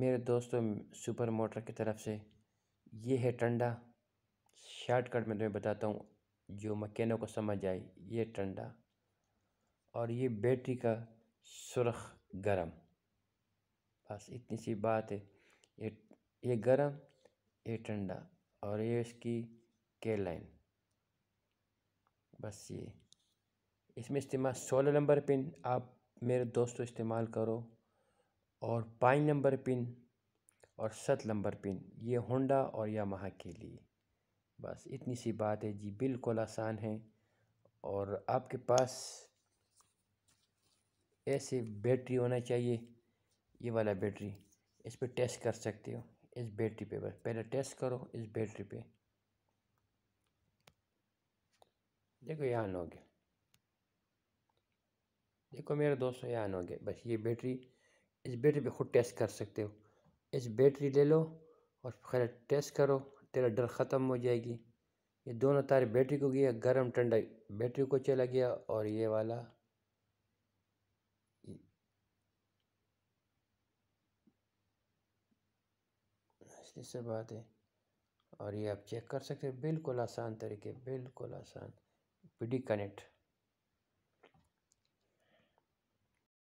मेरे दोस्तों super motor की तरफ से ये है टंडा शॉर्टकट में तुम्हें बताता हूँ जो मकैनो को समझ आए ये टंडा और ये बैटरी का सुरख गरम बस इतनी सी बात है ये ये गरम ये टंडा और ये इसकी के लाइन बस ये इसमें इस्तेमाल सोलह नंबर पिन आप मेरे दोस्तों इस्तेमाल करो और पाँच नंबर पिन और सत नंबर पिन ये होंडा और यामाहा के लिए बस इतनी सी बात है जी बिल्कुल आसान है और आपके पास ऐसे बैटरी होना चाहिए ये वाला बैटरी इस पर टेस्ट कर सकते हो इस बैटरी पे बस पहले टेस्ट करो इस बैटरी पे देखो यहाँ हो गया देखो मेरे दोस्तों यहाँ हो गया बस ये बैटरी इस बैटरी पे ख़ुद टेस्ट कर सकते हो इस बैटरी ले लो और खैर टेस्ट करो तेरा डर ख़त्म हो जाएगी ये दोनों तारे बैटरी को गया गर्म ठंडा बैटरी को चला गया और ये वाला से बात है और ये आप चेक कर सकते हैं बिल्कुल आसान तरीके बिल्कुल आसान पीडी कनेक्ट